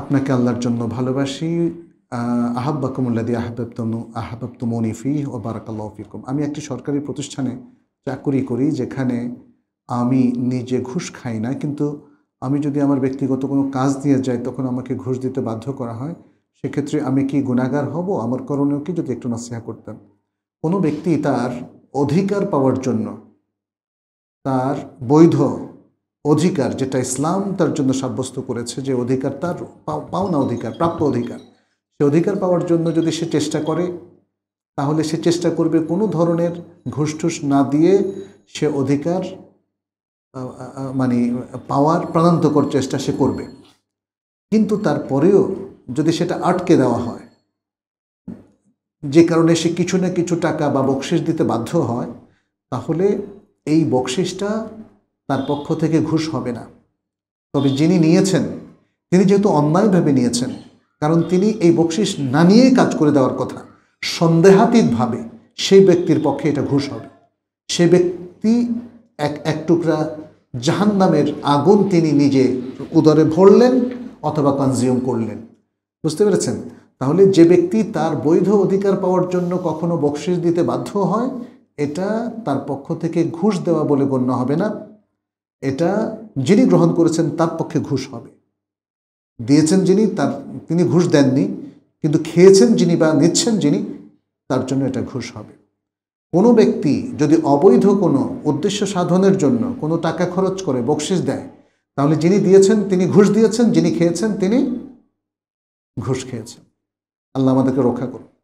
আপনাকে আল্লাহর জন্য ভালোবাসি আহাব্বাকুমুল্লাদি আহাবাবতম আহাবাবতমনি ফি ও বারাকাল্লাহ ফিকুম আমি একটি সরকারি প্রতিষ্ঠানে চাকুরি করি যেখানে আমি নিজে ঘুষ খাই না কিন্তু আমি যদি আমার ব্যক্তিগত কোনো কাজ দিয়ে যাই তখন আমাকে ঘুষ দিতে বাধ্য করা হয় সেক্ষেত্রে আমি কি গুণাগার হব আমার করণীয় কি যদি একটু নসিহা করতেন কোনো ব্যক্তি তার অধিকার পাওয়ার জন্য তার বৈধ অধিকার যেটা ইসলাম তার জন্য সাব্যস্ত করেছে যে অধিকার তার পাওনা অধিকার প্রাপ্য অধিকার সে অধিকার পাওয়ার জন্য যদি সে চেষ্টা করে তাহলে সে চেষ্টা করবে কোনো ধরনের ঘুষ না দিয়ে সে অধিকার মানে পাওয়ার প্রাণান্তকর চেষ্টা সে করবে কিন্তু তারপরেও যদি সেটা আটকে দেওয়া হয় যে কারণে সে কিছু না কিছু টাকা বা বকশিস দিতে বাধ্য হয় তাহলে এই বকশিসটা তার পক্ষ থেকে ঘুষ হবে না তবে যিনি নিয়েছেন তিনি যেহেতু অন্যায়ভাবে নিয়েছেন কারণ তিনি এই বকশিস না নিয়েই কাজ করে দেওয়ার কথা সন্দেহাতীতভাবে সেই ব্যক্তির পক্ষে এটা ঘুষ হবে সে ব্যক্তি এক এক টুকরা জাহান নামের আগুন তিনি নিজে উদরে ভরলেন অথবা কনজিউম করলেন বুঝতে পেরেছেন তাহলে যে ব্যক্তি তার বৈধ অধিকার পাওয়ার জন্য কখনো বকশিস দিতে বাধ্য হয় এটা তার পক্ষ থেকে ঘুষ দেওয়া বলে গণ্য হবে না এটা যিনি গ্রহণ করেছেন তার পক্ষে ঘুষ হবে দিয়েছেন যিনি তার তিনি ঘুষ দেননি কিন্তু খেয়েছেন যিনি বা নিচ্ছেন যিনি তার জন্য এটা ঘুষ হবে কোনো ব্যক্তি যদি অবৈধ কোনো উদ্দেশ্য সাধনের জন্য কোনো টাকা খরচ করে বকশিস দেয় তাহলে যিনি দিয়েছেন তিনি ঘুষ দিয়েছেন যিনি খেয়েছেন তিনি ঘুষ খেয়েছেন আল্লাহ আমাদেরকে রক্ষা করুন